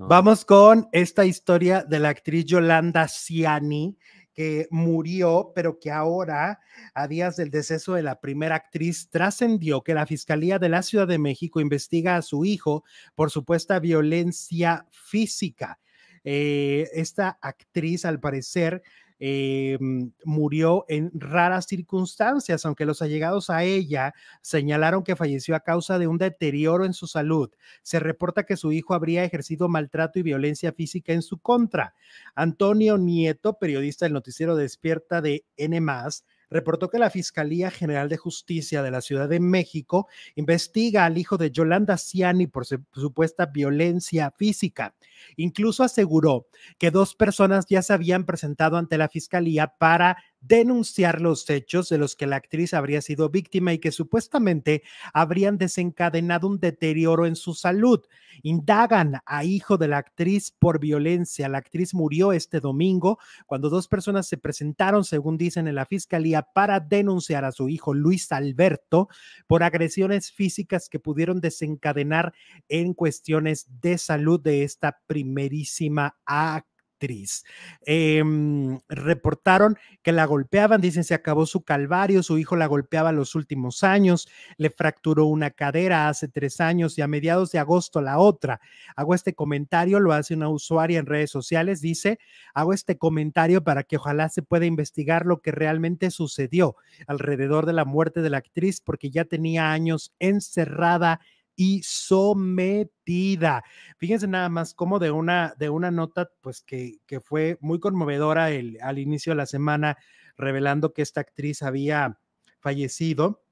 Vamos con esta historia de la actriz Yolanda Ciani, que murió, pero que ahora, a días del deceso de la primera actriz, trascendió que la Fiscalía de la Ciudad de México investiga a su hijo por supuesta violencia física. Eh, esta actriz, al parecer, Em, murió en raras circunstancias, aunque los allegados a ella señalaron que falleció a causa de un deterioro en su salud. Se reporta que su hijo habría ejercido maltrato y violencia física en su contra. Antonio Nieto, periodista del noticiero Despierta de N+, reportó que la Fiscalía General de Justicia de la Ciudad de México investiga al hijo de Yolanda Ciani por supuesta violencia física. Incluso aseguró que dos personas ya se habían presentado ante la Fiscalía para denunciar los hechos de los que la actriz habría sido víctima y que supuestamente habrían desencadenado un deterioro en su salud. Indagan a hijo de la actriz por violencia. La actriz murió este domingo cuando dos personas se presentaron, según dicen en la fiscalía, para denunciar a su hijo Luis Alberto por agresiones físicas que pudieron desencadenar en cuestiones de salud de esta primerísima actriz actriz. Em, reportaron que la golpeaban, dicen se acabó su calvario, su hijo la golpeaba los últimos años, le fracturó una cadera hace tres años y a mediados de agosto la otra. Hago este comentario, lo hace una usuaria en redes sociales, dice, hago este comentario para que ojalá se pueda investigar lo que realmente sucedió alrededor de la muerte de la actriz porque ya tenía años encerrada y sometida. Fíjense nada más como de una, de una nota, pues que, fue muy conmovedora el, al inicio de la semana, revelando que esta actriz había fallecido.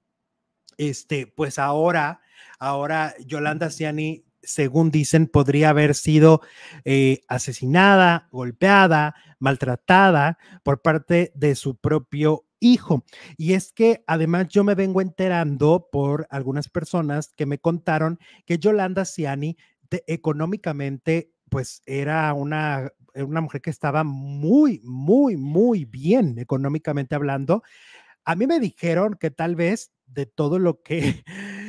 Este, pues ahora, ahora Yolanda Ciani, según dicen, podría haber sido eh, asesinada, golpeada, maltratada por parte de su propio hijo. Y es que además yo me vengo enterando por algunas personas que me contaron que Yolanda Ciani económicamente pues era una, una mujer que estaba muy, muy, muy bien económicamente hablando. A mí me dijeron que tal vez de todo lo que,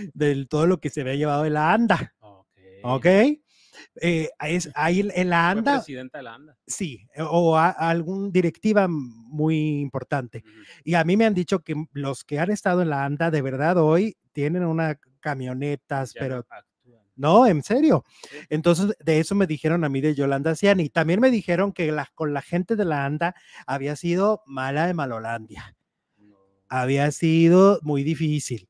de todo lo que se había llevado de la anda. Ok eh, es, ahí en la ANDA. presidenta la ANDA. Sí, eh, o a, directiva muy importante. Y a mí me han dicho que los que han estado en la ANDA de verdad hoy tienen una camionetas, pero. No, en serio. Entonces, de eso me dijeron a mí de Yolanda Ciani. Y también me dijeron que con la gente de la ANDA había sido mala de Malolandia. Había sido muy difícil.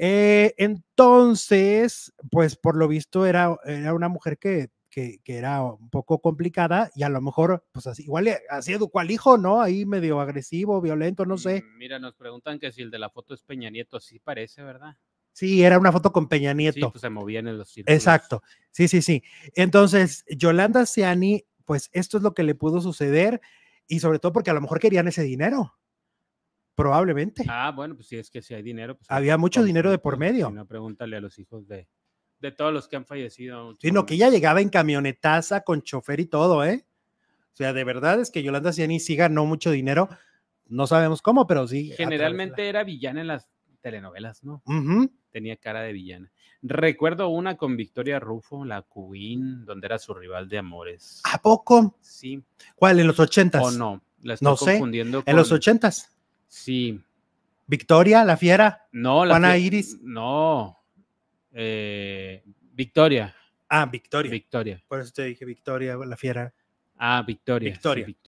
Eh, entonces, pues por lo visto era, era una mujer que, era un poco complicada y a lo mejor, pues así, igual así educó al hijo, ¿no? Ahí medio agresivo, violento, no sé. Mm, mira, nos preguntan que si el de la foto es Peña Nieto, sí parece, ¿verdad? Sí, era una foto con Peña Nieto. Sí, pues se movían en los Exacto, sí, sí, sí. Entonces, Yolanda Ciani, pues esto es lo que le pudo suceder y sobre todo porque a lo mejor querían ese dinero. Probablemente. Ah, bueno, pues si es que si hay dinero. Pues, Había mucho dinero de por medio. pregúntale a los hijos de, de todos los que han fallecido. Sino que ella llegaba en camionetaza con chofer y todo, ¿eh? O sea, de verdad es que Yolanda Ciani sí ganó mucho dinero. No sabemos cómo, pero sí. Generalmente era villana en las telenovelas, ¿no? Tenía cara de villana. Recuerdo una con Victoria Rufo, la Queen, donde era su rival de amores. ¿A poco? Sí. ¿Cuál? ¿En los ochentas? O no. La no sé. En los ochentas. Sí. ¿Victoria, la fiera? No, la Juana Iris. No. Eh, Victoria. Ah, Victoria. Victoria. Por eso te dije Victoria, la fiera. Ah, Victoria. Victoria.